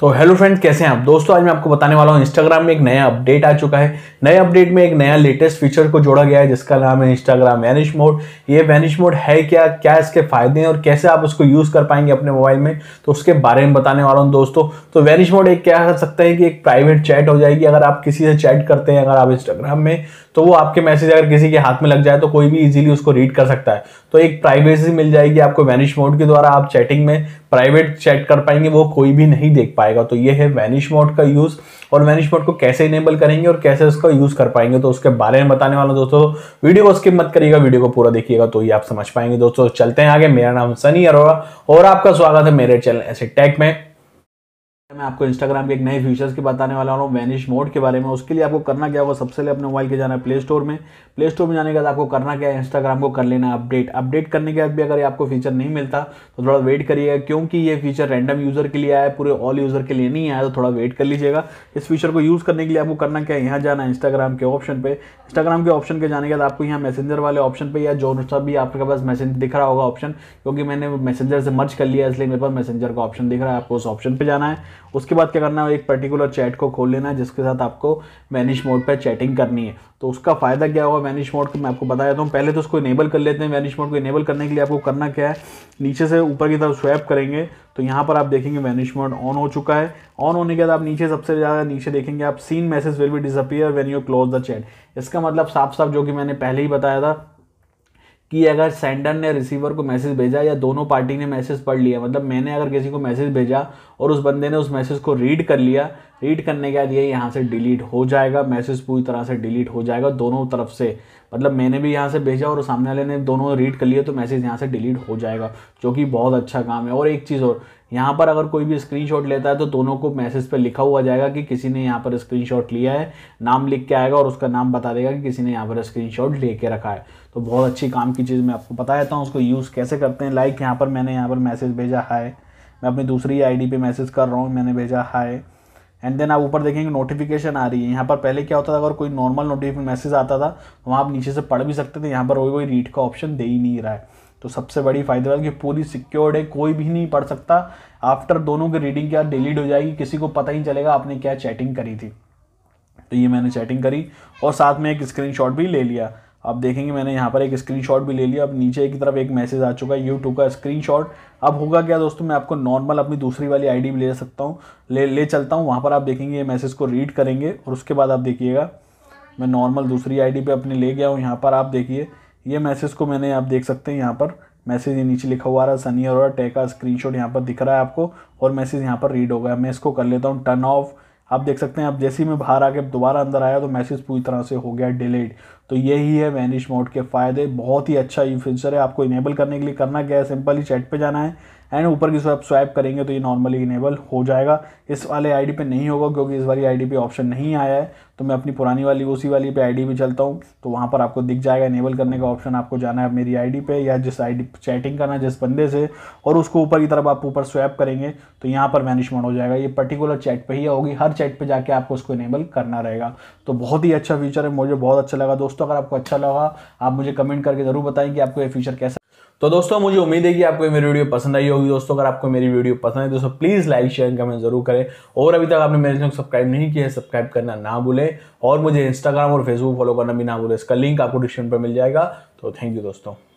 तो hello friend कैसे हैं आप दोस्तों आज मैं आपको बताने वाला हूँ इंस्टाग्राम में एक नया अपडेट आ चुका है नए अपडेट में एक नया लेटेस्ट फीचर को जोड़ा गया है जिसका नाम है इंस्टाग्राम वैनिश मोड ये वैनिश मोड है क्या क्या इसके फायदे हैं और कैसे आप उसको यूज़ कर पाएंगे अपने मोबाइल में तो उसके बारे में बताने वाला हूँ दोस्तों तो वैनिश मोड एक क्या कर सकते हैं कि एक प्राइवेट चैट हो जाएगी अगर आप किसी से चैट करते हैं अगर आप इंस्टाग्राम में तो वो आपके मैसेज अगर किसी के हाथ में लग जाए तो कोई भी इजीली उसको रीड कर सकता है तो एक प्राइवेसी मिल जाएगी आपको वैनिश मोड के द्वारा आप चैटिंग में प्राइवेट चैट कर पाएंगे वो कोई भी नहीं देख पाए आएगा तो ये है वैनिश मोड का यूज़ और वैनिश मोड को कैसे इनेबल करेंगे और कैसे उसका यूज़ कर पाएंगे तो उसके बारे में बताने वाला दोस्तों वीडियो को स्किप मत करिएगा वीडियो को पूरा देखिएगा तो ये आप समझ पाएंगे दोस्तों चलते हैं आगे मेरा नाम सनी अरोरा और आपका स्वागत है मेरे चैनल ऐसे टैक में मैं आपको इंस्टाग्राम के एक नए फीचर्स के बताने वाला हूँ वैनिश मोड के बारे में उसके लिए आपको करना क्या होगा सबसे पहले अपने मोबाइल के जाना है प्ले स्टोर में प्ले स्टोर में जाने के बाद आपको करना क्या है इंस्टाग्राम को कर लेना है अपडेट अपडेट करने के बाद भी अगर आपको फीचर नहीं मिलता तो थोड़ा वेट करिएगा क्योंकि ये फीचर रैंडम यूज़र के लिए आया पूरे ऑल यूज़र के लिए नहीं आया तो थोड़ा वेट कर लीजिएगा इस फीचर को यूज़ करने के लिए आपको करना क्या है यहाँ जाना है इंस्टाग्राम के ऑप्शन पर इंस्टाग्राम के ऑप्शन के जाने के बाद आपको यहाँ मैसेंजर वाले ऑप्शन पर या जो सा भी आपके पास मैसेज दिख रहा होगा ऑप्शन क्योंकि मैंने मैसेंजर से मर्ज कर लिया इसलिए मेरे पास मैसेंजर का ऑप्शन दिख रहा है आपको उस ऑप्शन पर जाना है उसके बाद क्या करना है एक पर्टिकुलर चैट को खोल लेना है जिसके साथ आपको मैनेज मोड पर चैटिंग करनी है तो उसका फ़ायदा क्या होगा मैनिश मोड तो मैं आपको बता देता हूँ पहले तो उसको इनेबल कर लेते हैं मैनेज मोड को इनेबल करने के लिए आपको करना क्या है नीचे से ऊपर की तरफ स्वैप करेंगे तो यहाँ पर आप देखेंगे मैनिश मोड ऑन हो चुका है ऑन होने के बाद आप नीचे सबसे ज़्यादा नीचे देखेंगे आप seen message will be disappear when you close the chat इसका मतलब साफ साफ जो कि मैंने पहले ही बताया था कि अगर सेंडर ने रिसीवर को मैसेज भेजा या दोनों पार्टी ने मैसेज पढ़ लिया मतलब मैंने अगर किसी को मैसेज भेजा और उस बंदे ने उस मैसेज को रीड कर लिया रीड करने के बाद ये यहाँ से डिलीट हो जाएगा मैसेज पूरी तरह से डिलीट हो जाएगा दोनों तरफ से मतलब मैंने भी यहाँ से भेजा और सामने वाले ने दोनों रीड कर लिए तो मैसेज यहाँ से डिलीट हो जाएगा जो कि बहुत अच्छा काम है और एक चीज़ और यहाँ पर अगर कोई भी स्क्रीन लेता है तो दोनों को मैसेज पर लिखा हुआ जाएगा कि किसी ने यहाँ पर स्क्रीन लिया है नाम लिख के आएगा और उसका नाम बता देगा कि किसी ने यहाँ पर शॉट लेके रखा है तो बहुत अच्छी काम की चीज़ मैं आपको बता देता हूँ उसको यूज़ कैसे करते हैं लाइक यहाँ पर मैंने यहाँ पर मैसेज भेजा हाय मैं अपनी दूसरी आई पे मैसेज कर रहा हूँ मैंने भेजा हाय एंड देन आप ऊपर देखेंगे नोटिफिकेशन आ रही है यहाँ पर पहले क्या होता था अगर कोई नॉर्मल नोटिफिकेशन मैसेज आता था तो वहाँ आप नीचे से पढ़ भी सकते थे यहाँ पर वही कोई रीड का ऑप्शन दे ही नहीं रहा है तो सबसे बड़ी फ़ायदे है कि पूरी सिक्योर्ड है कोई भी नहीं पढ़ सकता आफ्टर दोनों की रीडिंग क्या डिलीट हो जाएगी किसी को पता ही चलेगा आपने क्या चैटिंग करी थी तो ये मैंने चैटिंग करी और साथ में एक स्क्रीनशॉट भी ले लिया आप देखेंगे मैंने यहाँ पर एक स्क्रीनशॉट भी ले लिया अब नीचे की तरफ एक मैसेज आ चुका है यूट्यूब का स्क्रीनशॉट अब होगा क्या दोस्तों मैं आपको नॉर्मल अपनी दूसरी वाली आईडी भी ले सकता हूँ ले ले चलता हूँ वहाँ पर आप देखेंगे ये मैसेज को रीड करेंगे और उसके बाद आप देखिएगा मैं नॉर्मल दूसरी आईडी पे अपने ले गया हूँ यहाँ पर आप देखिए ये मैसेज को मैंने आप देख सकते हैं यहाँ पर मैसेज ये नीचे लिखा हुआ रहा सनी और टेका का शॉट यहाँ पर दिख रहा है आपको और मैसेज यहाँ पर रीड हो गया मैं इसको कर लेता हूँ टर्न ऑफ आप देख सकते हैं आप जैसे ही मैं बाहर आके दोबारा अंदर आया तो मैसेज पूरी तरह से हो गया डिलेड तो यही है वैनिश मोड के फ़ायदे बहुत ही अच्छा ये फीचर है आपको इनेबल करने के लिए करना क्या है सिंपल ही चैट पे जाना है एंड ऊपर की स्वाइप स्वाइप करेंगे तो ये नॉर्मली इनेबल हो जाएगा इस वाले आईडी पे नहीं होगा क्योंकि इस वाली आईडी पे ऑप्शन नहीं आया है तो मैं अपनी पुरानी वाली उसी वाली पे आईडी भी चलता हूँ तो वहाँ पर आपको दिख जाएगा इनेबल करने का ऑप्शन आपको जाना है मेरी आईडी पे या जिस आईडी चैटिंग करना है जिस बंदे से और उसको ऊपर की तरफ आप ऊपर स्वैप करेंगे तो यहाँ पर मैनेजमेंट हो जाएगा ये पर्टिकुलर चैट पर ही होगी हर चैट पर जाके आपको उसको इनेबल करना रहेगा तो बहुत ही अच्छा फीचर है मुझे बहुत अच्छा लगा दोस्तों दोस्तों अगर आपको अच्छा लगा आप मुझे कमेंट करके ज़रूर बताएं कि आपको ये फीचर कैसा तो दोस्तों मुझे उम्मीद है कि आपको मेरी वीडियो पसंद आई होगी दोस्तों अगर आपको मेरी वीडियो पसंद है दोस्तों प्लीज़ लाइक शेयर कमेंट जरूर करें और अभी तक आपने मेरे चैनल को सब्सक्राइब नहीं किया है सब्सक्राइब करना ना भूलें और मुझे इंस्टाग्राम और फेसबुक फॉलो करना भी ना भूलें इसका लिंक आपको डिस्क्रिप्शन पर मिल जाएगा तो थैंक यू दोस्तों